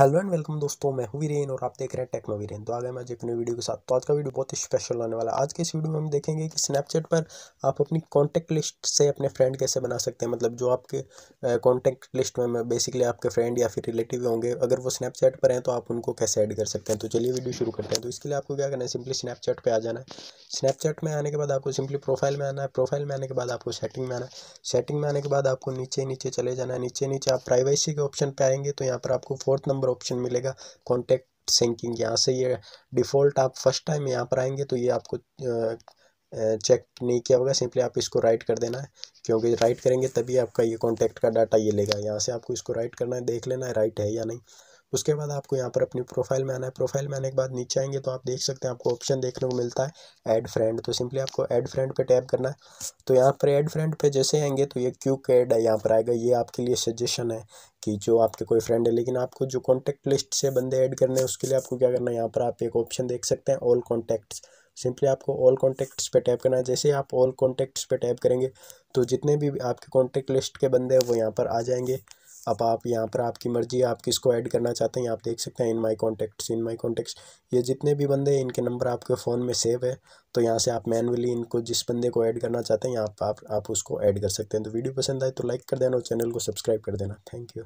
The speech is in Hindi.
हेलो एंड वेलकम दोस्तों मैं हूं वीरेन और आप देख रहे हैं टेक्नो वीरेन तो आ गए मैं एक नई वीडियो के साथ तो आज का वीडियो बहुत ही स्पेशल होने वाला है आज के इस वीडियो में हम देखेंगे कि स्नैपचैट पर आप अपनी कॉन्टैक्ट लिस्ट से अपने फ्रेंड कैसे बना सकते हैं मतलब जो आपके कॉन्टैक्ट लिस्ट में बेसिकली आपके फ्रेंड या फिर रिलेटिव होंगे अगर वो स्नैपचैट पर हैं तो आप उनको कैसे ऐड कर सकते हैं तो चलिए वीडियो शुरू करते हैं तो इसके लिए आपको क्या करना है सिंपली स्नैपचैट पर आ जाना है स्नैपचैट में आने के बाद आपको सिंपली प्रोफाइल में आना है प्रोफाइल में आने के बाद आपको सेटिंग में आना है सेटिंग में आने के बाद आपको नीचे नीचे चले जाना है नीचे नीचे आप प्राइवेसी के ऑप्शन पर आएंगे तो यहाँ पर आपको फोर्थ नंबर नंबर ऑप्शन मिलेगा कॉन्टैक्ट सिंकिंग यहाँ से ये डिफ़ॉल्ट आप फर्स्ट टाइम यहाँ पर आएंगे तो ये आपको चेक नहीं किया होगा सिंपली आप इसको राइट कर देना है क्योंकि राइट करेंगे तभी आपका ये कॉन्टैक्ट का डाटा ये लेगा यहाँ से आपको इसको राइट करना है देख लेना है राइट है या नहीं उसके बाद आपको यहाँ पर अपनी प्रोफाइल में आना है प्रोफाइल में आने के बाद नीचे आएंगे तो आप देख सकते हैं आपको ऑप्शन देखने को मिलता है ऐड फ्रेंड तो सिंपली आपको ऐड फ्रेंड पे टैप करना है तो यहाँ पर ऐड फ्रेंड पे जैसे आएंगे तो ये क्यू कैड है यहाँ पर आएगा ये आपके लिए सजेशन है कि जो आपके कोई फ्रेंड है लेकिन आपको जो कॉन्टैक्ट लिस्ट से बंदे ऐड करने हैं उसके लिए आपको क्या करना है यहाँ पर आप एक ऑप्शन देख सकते हैं ऑल कॉन्टैक्ट्स सिंपली आपको ऑल कॉन्टैक्ट्स पे टैप करना है जैसे आप ऑल कॉन्टैक्ट्स पे टैप करेंगे तो जितने भी आपके कॉन्टैक्ट लिस्ट के बंदे हैं वो यहाँ पर आ जाएंगे अब आप यहाँ पर आपकी मर्जी आप किसको ऐड करना चाहते हैं आप देख सकते हैं in my contacts in my contacts ये जितने भी बंदे हैं इनके नंबर आपके फ़ोन में सेव है तो यहाँ से आप मैनुअली इनको जिस बंदे को ऐड करना चाहते हैं यहाँ आप, आप, आप उसको ऐड कर सकते हैं तो वीडियो पसंद आए तो लाइक कर देना और चैनल को सब्सक्राइब कर देना थैंक यू